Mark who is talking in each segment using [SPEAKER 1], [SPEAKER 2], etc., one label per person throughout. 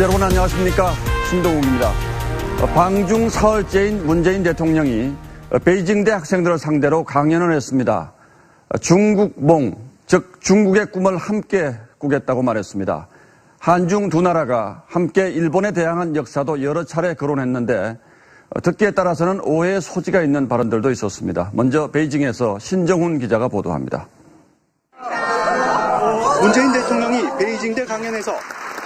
[SPEAKER 1] 여러분 안녕하십니까 신동욱입니다. 방중 사흘째인 문재인 대통령이 베이징대 학생들을 상대로 강연을 했습니다. 중국몽 즉 중국의 꿈을 함께 꾸겠다고 말했습니다. 한중 두 나라가 함께 일본에 대항한 역사도 여러 차례 거론했는데 듣기에 따라서는 오해의 소지가 있는 발언들도 있었습니다. 먼저 베이징에서 신정훈 기자가 보도합니다. 문재인 대통령이 베이징대 강연에서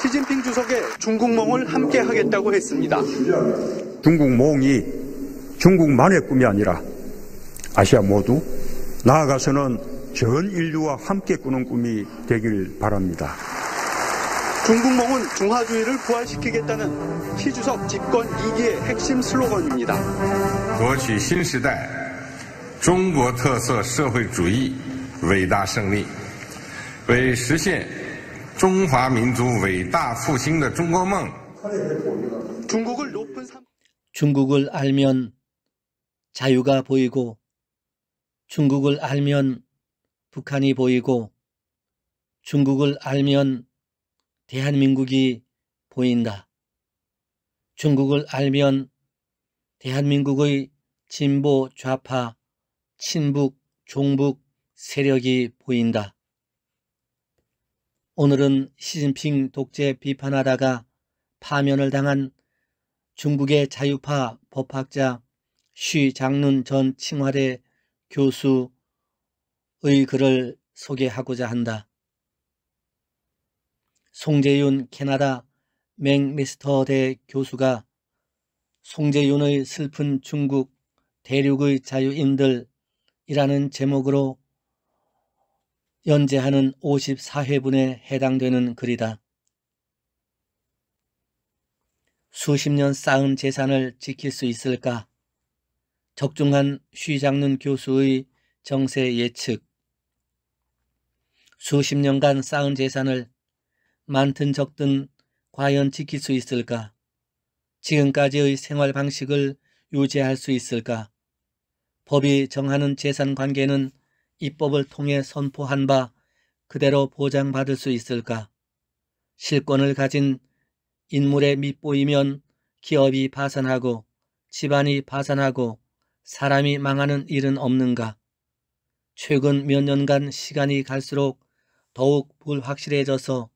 [SPEAKER 1] 시진핑 주석의 중국몽을 함께 하겠다고 했습니다. 중국몽이 중국만의 꿈이 아니라 아시아 모두 나아가서는 전 인류와 함께 꾸는 꿈이 되길 바랍니다. 중국몽은 중화주의를 부활시키겠다는 시주석 집권 2기의 핵심 슬로건입니다. 夺取新时代中国特色社会主义伟大胜利为实现中华民族伟大复兴的中国梦。 중국을 중국을 알면 자유가 보이고 중국을 알면 북한이 보이고 중국을 알면 대한민국이 보인다. 중국을 알면 대한민국의 진보 좌파 친북 종북 세력이 보인다. 오늘은 시진핑 독재 비판하다가 파면을 당한 중국의 자유파 법학자 쉬장눈전 칭화대 교수의 글을 소개하고자 한다. 송재윤 캐나다 맥미스터대 교수가 송재윤의 슬픈 중국 대륙의 자유인들이라는 제목으로 연재하는 54회분에 해당되는 글이다. 수십 년 쌓은 재산을 지킬 수 있을까? 적중한 쉬장눈 교수의 정세 예측 수십 년간 쌓은 재산을 많든 적든 과연 지킬 수 있을까? 지금까지의 생활 방식을 유지할 수 있을까? 법이 정하는 재산 관계는 입법을 통해 선포한 바 그대로 보장받을 수 있을까? 실권을 가진 인물의 밑보이면 기업이 파산하고 집안이 파산하고 사람이 망하는 일은 없는가? 최근 몇 년간 시간이 갈수록 더욱 불확실해져서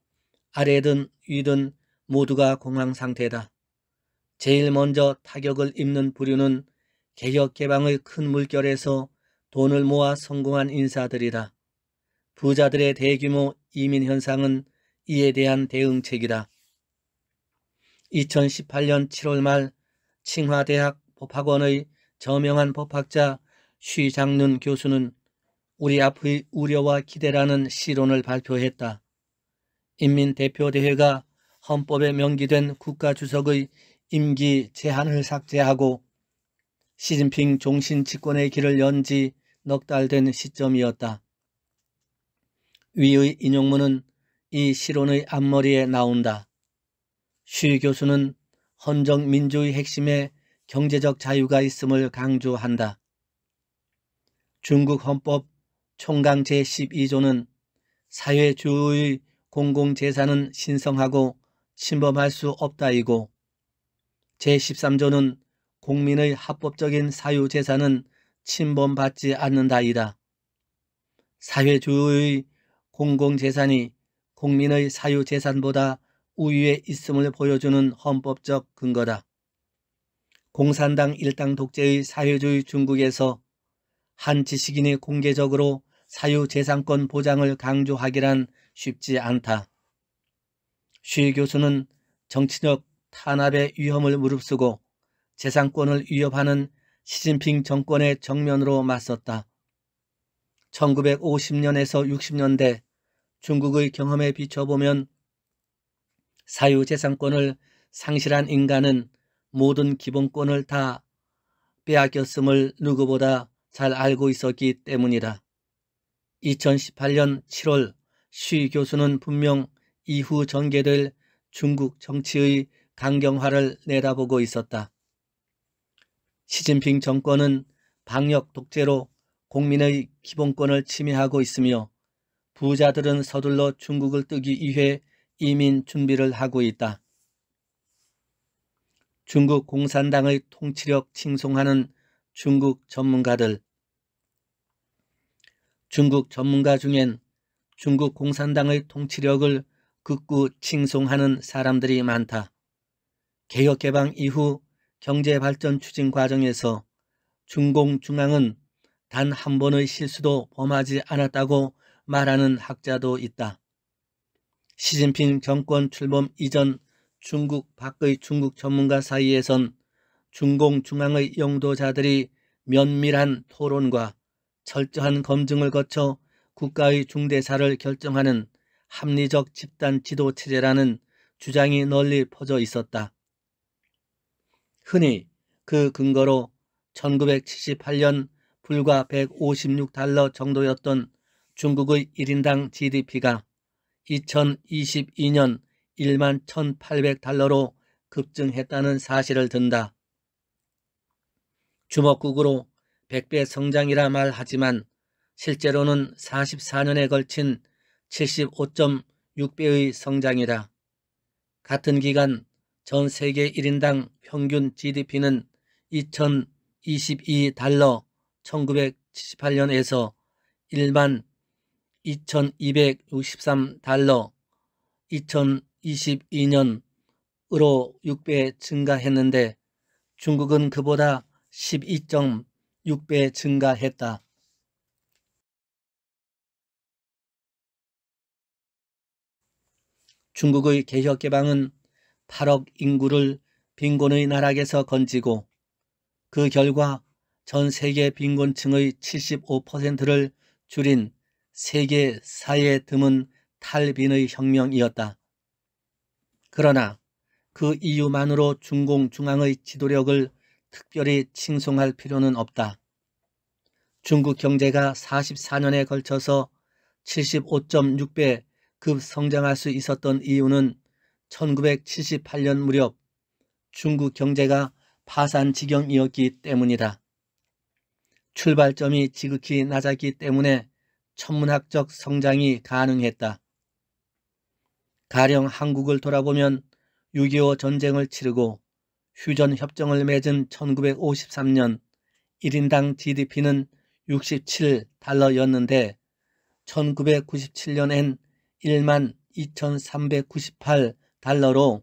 [SPEAKER 1] 아래든 위든 모두가 공황 상태다. 제일 먼저 타격을 입는 부류는 개혁 개방의 큰 물결에서 돈을 모아 성공한 인사들이다. 부자들의 대규모 이민 현상은 이에 대한 대응책이다. 2018년 7월 말 칭화대학 법학원의 저명한 법학자 쉬장눈 교수는 우리 앞의 우려와 기대라는 시론을 발표했다. 인민대표대회가 헌법에 명기된 국가주석의 임기 제한을 삭제하고 시진핑 종신 집권의 길을 연지넉달 된 시점이었다. 위의 인용문은 이 실온의 앞머리에 나온다. 쉬 교수는 헌정 민주의 핵심에 경제적 자유가 있음을 강조한다. 중국 헌법 총강 제12조는 사회주의 공공재산은 신성하고 침범할 수 없다이고 제13조는 국민의 합법적인 사유재산은 침범받지 않는다이다. 사회주의 공공재산이 국민의 사유재산보다 우위에 있음을 보여주는 헌법적 근거다. 공산당 일당 독재의 사회주의 중국에서 한 지식인이 공개적으로 사유재산권 보장을 강조하기란 쉽지 않다. 쉬 교수는 정치적 탄압의 위험을 무릅쓰고 재산권을 위협하는 시진핑 정권의 정면으로 맞섰다. 1950년에서 60년대 중국의 경험에 비춰보면 사유재산권을 상실한 인간은 모든 기본권을 다 빼앗겼음을 누구보다 잘 알고 있었기 때문이다. 2018년 7월 시 교수는 분명 이후 전개될 중국 정치의 강경화를 내다보고 있었다. 시진핑 정권은 방역 독재로 국민의 기본권을 침해하고 있으며 부자들은 서둘러 중국을 뜨기 위해 이민 준비를 하고 있다. 중국 공산당의 통치력 칭송하는 중국 전문가들 중국 전문가 중엔 중국 공산당의 통치력을 극구 칭송하는 사람들이 많다. 개혁개방 이후 경제 발전 추진 과정에서 중공중앙은 단 한 번의 실수도 범하지 않았다고 말하는 학자도 있다. 시진핑 정권 출범 이전 중국 밖의 중국 전문가 사이에선 중공중앙의 영도자들이 면밀한 토론과 철저한 검증을 거쳐 국가의 중대사를 결정하는 합리적 집단 지도 체제라는 주장이 널리 퍼져 있었다. 흔히 그 근거로 1978년 불과 156달러 정도였던 중국의 1인당 GDP가 2022년 1만 1,800달러로 급증했다는 사실을 든다. 주먹국으로 100배 성장이라 말하지만 실제로는 44년에 걸친 75.6배의 성장이다. 같은 기간 전 세계 1인당 평균 GDP는 2022달러 1978년에서 1만 2263달러 2022년으로 6배 증가했는데 중국은 그보다 12.6배 증가했다. 중국의 개혁 개방은 8억 인구를 빈곤의 나락에서 건지고 그 결과 전 세계 빈곤층의 75%를 줄인 세계 사에 드문 탈빈의 혁명이었다. 그러나 그 이유만으로 중공중앙의 지도력을 특별히 칭송할 필요는 없다. 중국 경제가 44년에 걸쳐서 75.6배 급성장할 수 있었던 이유는 1978년 무렵 중국 경제가 파산 지경이었기 때문이다. 출발점이 지극히 낮았기 때문에 천문학적 성장이 가능했다. 가령 한국을 돌아보면 6.25 전쟁을 치르고 휴전 협정을 맺은 1953년 1인당 GDP는 67달러였는데 1997년엔 1만 2398 달러로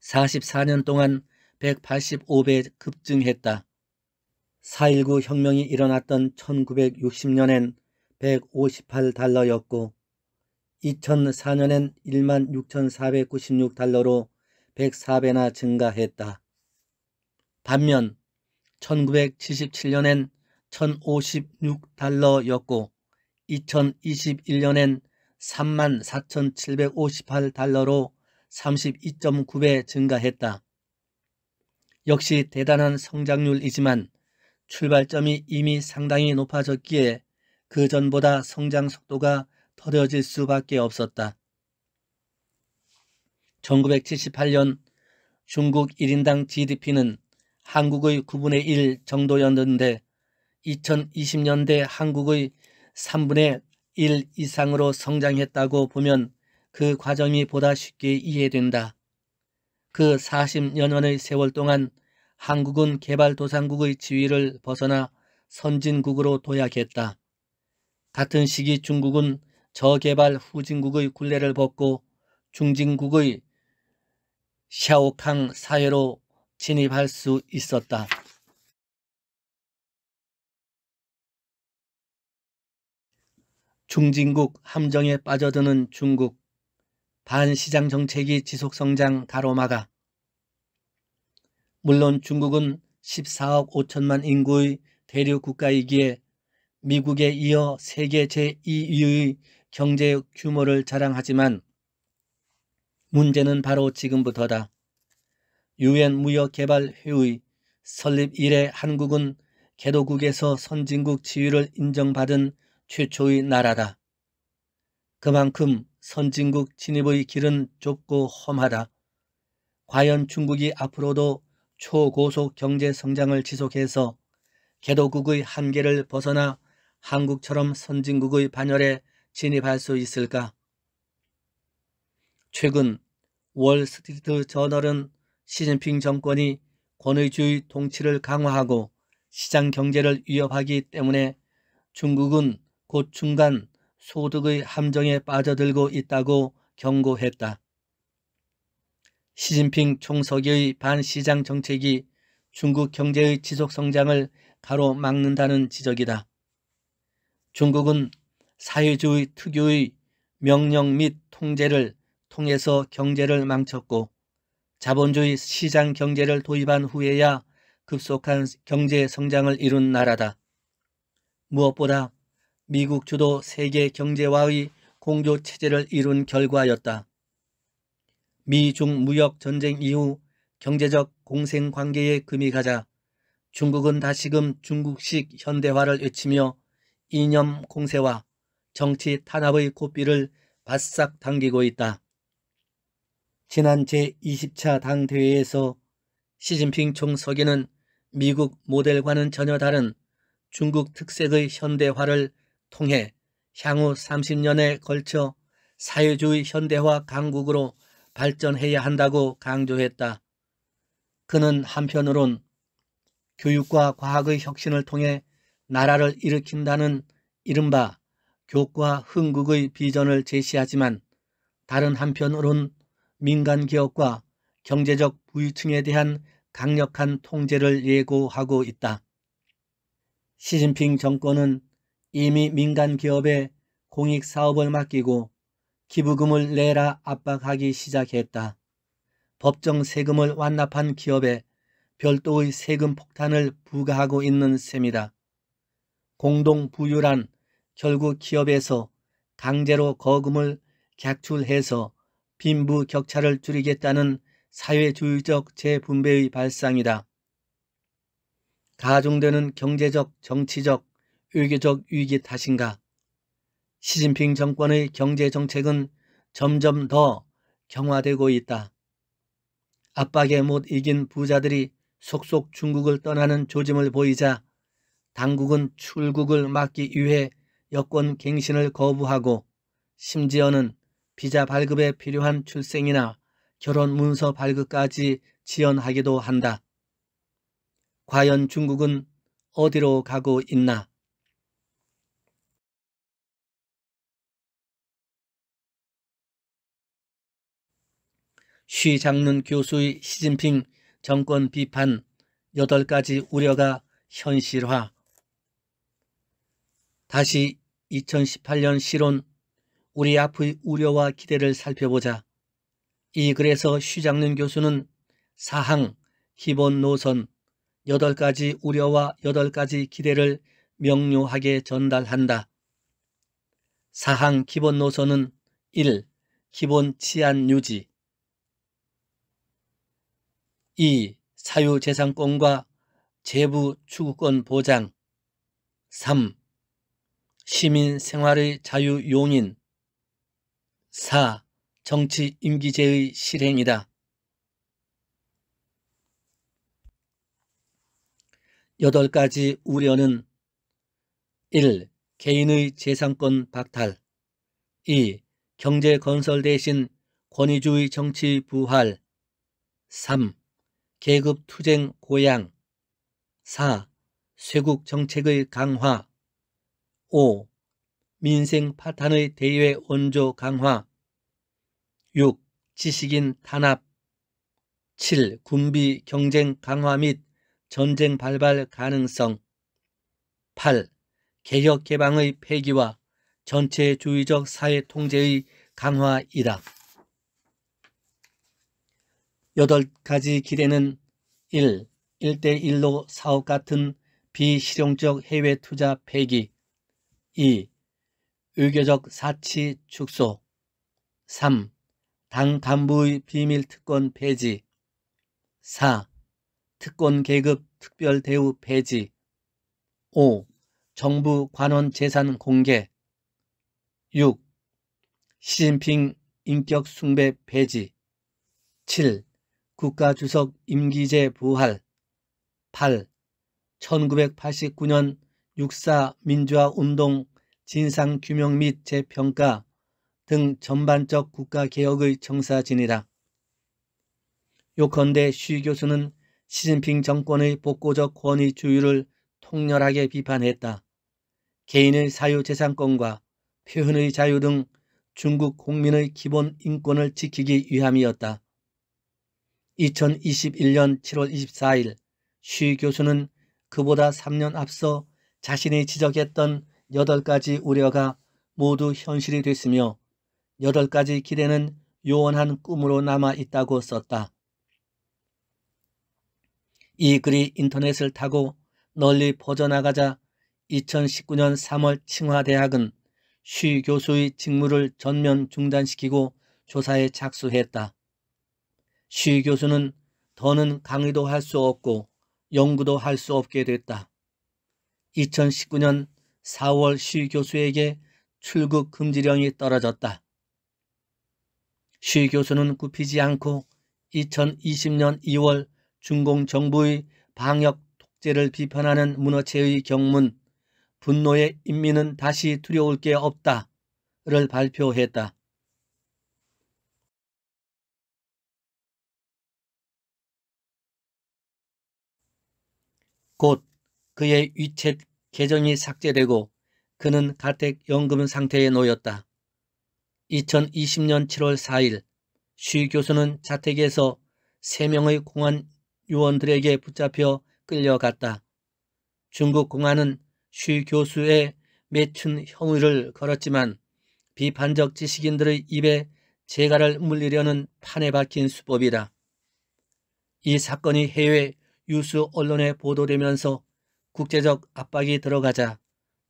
[SPEAKER 1] 44년 동안 185배 급증했다. 4.19 혁명이 일어났던 1960년엔 158달러였고 2004년엔 16,496달러로 104배나 증가했다. 반면 1977년엔 1,056달러였고 2021년엔 34,758달러로 32.9배 증가했다. 역시 대단한 성장률이지만 출발점이 이미 상당히 높아졌기에 그 전보다 성장 속도가 더려질 수밖에 없었다. 1978년 중국 1인당 GDP는 한국의 9분의 1 정도였는데 2020년대 한국의 3분의 1 이상으로 성장했다고 보면 그 과정이 보다 쉽게 이해된다. 그 40년원의 세월 동안 한국은 개발도상국의 지위를 벗어나 선진국으로 도약했다. 같은 시기 중국은 저개발 후진국의 굴레를 벗고 중진국의 샤오캉 사회로 진입할 수 있었다. 중진국 함정에 빠져드는 중국, 반시장 정책이 지속성장 가로막아 물론 중국은 14억 5천만 인구의 대륙 국가이기에 미국에 이어 세계 제2위의 경제 규모를 자랑하지만 문제는 바로 지금부터다. 유엔 무역개발회의 설립 이래 한국은 개도국에서 선진국 지위를 인정받은 최초의 나라다. 그만큼 선진국 진입의 길은 좁고 험하다. 과연 중국이 앞으로도 초고속 경제 성장을 지속해서 개도국의 한계를 벗어나 한국처럼 선진국의 반열에 진입할 수 있을까? 최근 월스트리트 저널은 시진핑 정권이 권위주의 통치를 강화하고 시장 경제를 위협하기 때문에 중국은 곧 중간 소득의 함정에 빠져들고 있다고 경고했다. 시진핑 총서기의 반시장 정책이 중국 경제의 지속 성장을 가로막는다는 지적이다. 중국은 사회주의 특유의 명령 및 통제를 통해서 경제를 망쳤고 자본주의 시장 경제를 도입한 후에야 급속한 경제 성장을 이룬 나라다. 무엇보다 미국 주도 세계 경제화의 공조 체제를 이룬 결과였다. 미중 무역 전쟁 이후 경제적 공생 관계에 금이 가자 중국은 다시금 중국식 현대화를 외치며 이념 공세와 정치 탄압의 고삐를 바싹 당기고 있다. 지난 제20차 당대회에서 시진핑 총서기는 미국 모델과는 전혀 다른 중국 특색의 현대화를 통해 향후 30년에 걸쳐 사회주의 현대화 강국으로 발전해야 한다고 강조했다. 그는 한편으론 교육과 과학의 혁신을 통해 나라를 일으킨다는 이른바 교과 흥국의 비전을 제시하지만 다른 한편으론 민간 기업과 경제적 부유층에 대한 강력한 통제를 예고하고 있다. 시진핑 정권은 이미 민간 기업에 공익 사업을 맡기고 기부금을 내라 압박하기 시작했다. 법정 세금을 완납한 기업에 별도의 세금 폭탄을 부과하고 있는 셈이다. 공동 부유란 결국 기업에서 강제로 거금을 객출해서 빈부 격차를 줄이겠다는 사회주의적 재분배의 발상이다. 가중되는 경제적, 정치적, 외교적 위기 탓인가? 시진핑 정권의 경제 정책은 점점 더 경화되고 있다. 압박에 못 이긴 부자들이 속속 중국을 떠나는 조짐을 보이자 당국은 출국을 막기 위해 여권 갱신을 거부하고 심지어는 비자 발급에 필요한 출생이나 결혼 문서 발급까지 지연하기도 한다. 과연 중국은 어디로 가고 있나? 쉬 장룬 교수의 시진핑 정권 비판 8가지 우려가 현실화 다시 2018년 실온 우리 앞의 우려와 기대를 살펴보자. 이 글에서 쉬장른 교수는 사항, 기본 노선, 8가지 우려와 8가지 기대를 명료하게 전달한다. 사항 기본 노선은 1. 기본 치안 유지 2. 사유재산권과 재부 추구권 보장 3. 시민 생활의 자유 용인 4. 정치 임기제의 실행이다. 여덟 가지 우려는 1. 개인의 재산권 박탈 2. 경제 건설 대신 권위주의 정치 부활 3. 계급 투쟁 고양 4. 쇄국 정책의 강화 5. 민생 파탄의 대외 원조 강화 6. 지식인 탄압 7. 군비 경쟁 강화 및 전쟁 발발 가능성 8. 개혁 개방의 폐기와 전체주의적 사회 통제의 강화이다. 여덟 가지 기대는 1. 1대1로 사업 같은 비실용적 해외 투자 폐기 2. 의교적 사치 축소 3. 당 간부의 비밀 특권 폐지 4. 특권 계급 특별 대우 폐지 5. 정부 관원 재산 공개 6. 시진핑 인격 숭배 폐지 7. 국가주석 임기제 부활 8. 1989년 육사 민주화운동 진상규명 및 재평가 등 전반적 국가개혁의 청사진이다. 요컨대 쉬 교수는 시진핑 정권의 복고적 권위 주의를 통렬하게 비판했다. 개인의 사유재산권과 표현의 자유 등 중국 국민의 기본 인권을 지키기 위함이었다. 2021년 7월 24일 쉬 교수는 그보다 3년 앞서 자신이 지적했던 8가지 우려가 모두 현실이 됐으며 8가지 기대는 요원한 꿈으로 남아 있다고 썼다. 이 글이 인터넷을 타고 널리 퍼져나가자 2019년 3월 칭화대학은 쉬 교수의 직무를 전면 중단시키고 조사에 착수했다. 시 교수는 더는 강의도 할 수 없고 연구도 할 수 없게 됐다. 2019년 4월 시 교수에게 출국 금지령이 떨어졌다. 시 교수는 굽히지 않고 2020년 2월 중공 정부의 방역 독재를 비판하는 문어체의 경문 분노의 인민은 다시 두려울 게 없다를 발표했다. 곧 그의 위챗 계정이 삭제되고 그는 가택연금 상태에 놓였다. 2020년 7월 4일 쉬 교수는 자택에서 3명의 공안 요원들에게 붙잡혀 끌려갔다. 중국 공안은 쉬 교수의 매춘 혐의를 걸었지만 비판적 지식인들의 입에 재갈을 물리려는 판에 박힌 수법이다. 이 사건이 해외 유수 언론에 보도되면서 국제적 압박이 들어가자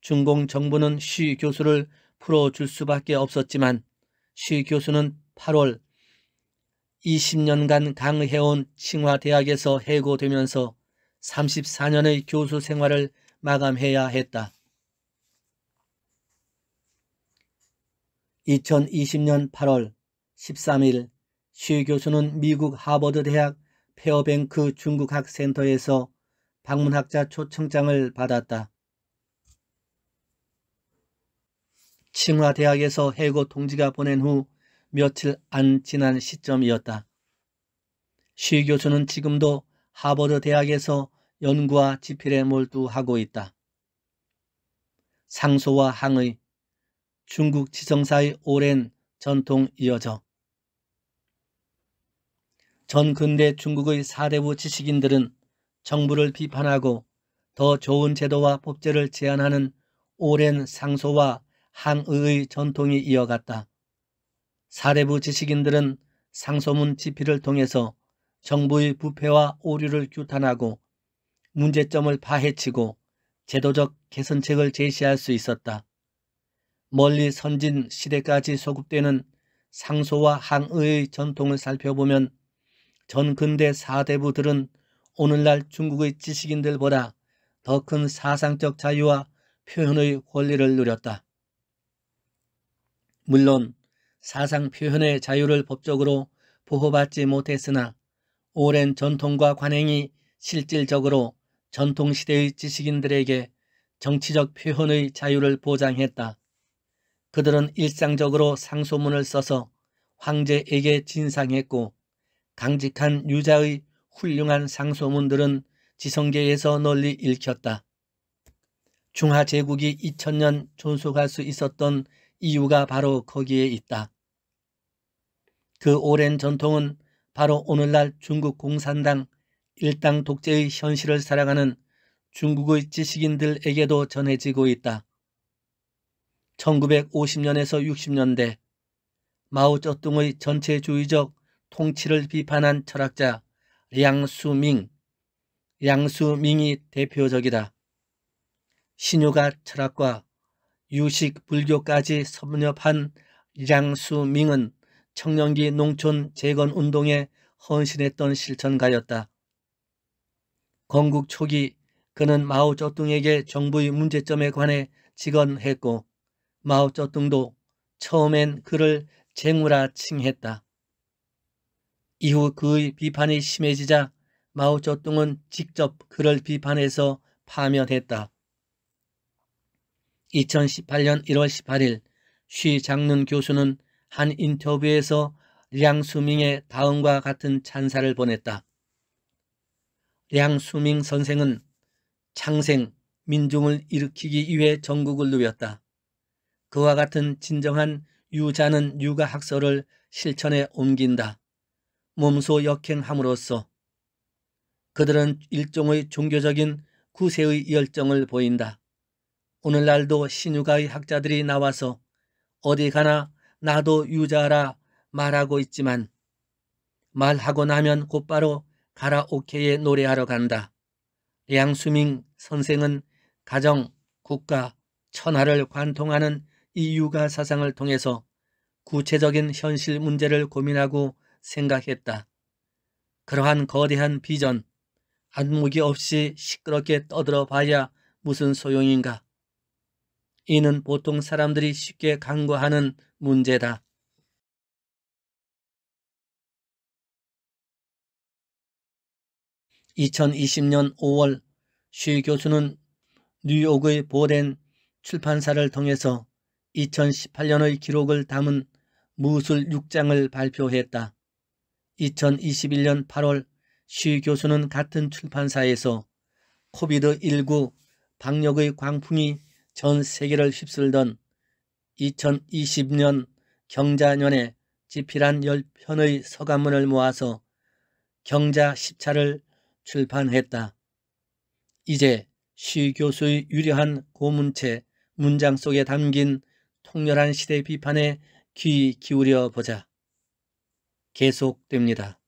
[SPEAKER 1] 중공 정부는 시 교수를 풀어줄 수밖에 없었지만 시 교수는 8월 20년간 강해온 칭화대학에서 해고되면서 34년의 교수 생활을 마감해야 했다. 2020년 8월 13일 시 교수는 미국 하버드대학 페어뱅크 그 중국학 센터에서 방문학자 초청장을 받았다. 칭화대학에서 해고 동지가 보낸 후 며칠 안 지난 시점이었다. 시 교수는 지금도 하버드 대학에서 연구와 집필에 몰두하고 있다. 상소와 항의, 중국 지성사의 오랜 전통 이어져 전 근대 중국의 사대부 지식인들은 정부를 비판하고 더 좋은 제도와 법제를 제안하는 오랜 상소와 항의의 전통이 이어갔다. 사대부 지식인들은 상소문 집필을 통해서 정부의 부패와 오류를 규탄하고 문제점을 파헤치고 제도적 개선책을 제시할 수 있었다. 멀리 선진 시대까지 소급되는 상소와 항의의 전통을 살펴보면 전 근대 사대부들은 오늘날 중국의 지식인들보다 더 큰 사상적 자유와 표현의 권리를 누렸다. 물론 사상 표현의 자유를 법적으로 보호받지 못했으나 오랜 전통과 관행이 실질적으로 전통시대의 지식인들에게 정치적 표현의 자유를 보장했다. 그들은 일상적으로 상소문을 써서 황제에게 진상했고 강직한 유자의 훌륭한 상소문들은 지성계에서 널리 읽혔다. 중화 제국이 2000년 존속할 수 있었던 이유가 바로 거기에 있다. 그 오랜 전통은 바로 오늘날 중국 공산당 일당 독재의 현실을 살아가는 중국의 지식인들에게도 전해지고 있다. 1950년에서 60년대 마오쩌둥의 전체주의적 통치를 비판한 철학자 양수밍, 양수밍이 대표적이다. 신유가 철학과 유식 불교까지 섭렵한 양수밍은 청년기 농촌 재건 운동에 헌신했던 실천가였다. 건국 초기 그는 마오쩌뚱에게 정부의 문제점에 관해 직언했고 마오쩌뚱도 처음엔 그를 쟁우라 칭했다. 이후 그의 비판이 심해지자 마오쩌둥은 직접 그를 비판해서 파면했다. 2018년 1월 18일 쉬 장른 교수는 한 인터뷰에서 량수밍의 다음과 같은 찬사를 보냈다. 량수밍 선생은 창생, 민중을 일으키기 위해 전국을 누볐다. 그와 같은 진정한 유자는 육아학설을 실천에 옮긴다. 몸소 역행함으로써 그들은 일종의 종교적인 구세의 열정을 보인다. 오늘날도 신유가의 학자들이 나와서 어디 가나 나도 유자라 말하고 있지만 말하고 나면 곧바로 가라오케에 노래하러 간다. 양수밍 선생은 가정, 국가, 천하를 관통하는 이 유가 사상을 통해서 구체적인 현실 문제를 고민하고 생각했다. 그러한 거대한 비전, 안목이 없이 시끄럽게 떠들어 봐야 무슨 소용인가. 이는 보통 사람들이 쉽게 간과하는 문제다. (2020년 5월) 쉬 교수는 뉴욕의 보덴 출판사를 통해서 2018년의 기록을 담은 무술 6장을 발표했다. 2021년 8월 시 교수는 같은 출판사에서 코비드19 방역의 광풍이 전 세계를 휩쓸던 2020년 경자년에 집필한 10편의 서가문을 모아서 경자 10차를 출판했다. 이제 시 교수의 유려한 고문체 문장 속에 담긴 통렬한 시대 비판에 귀 기울여 보자. 계속됩니다.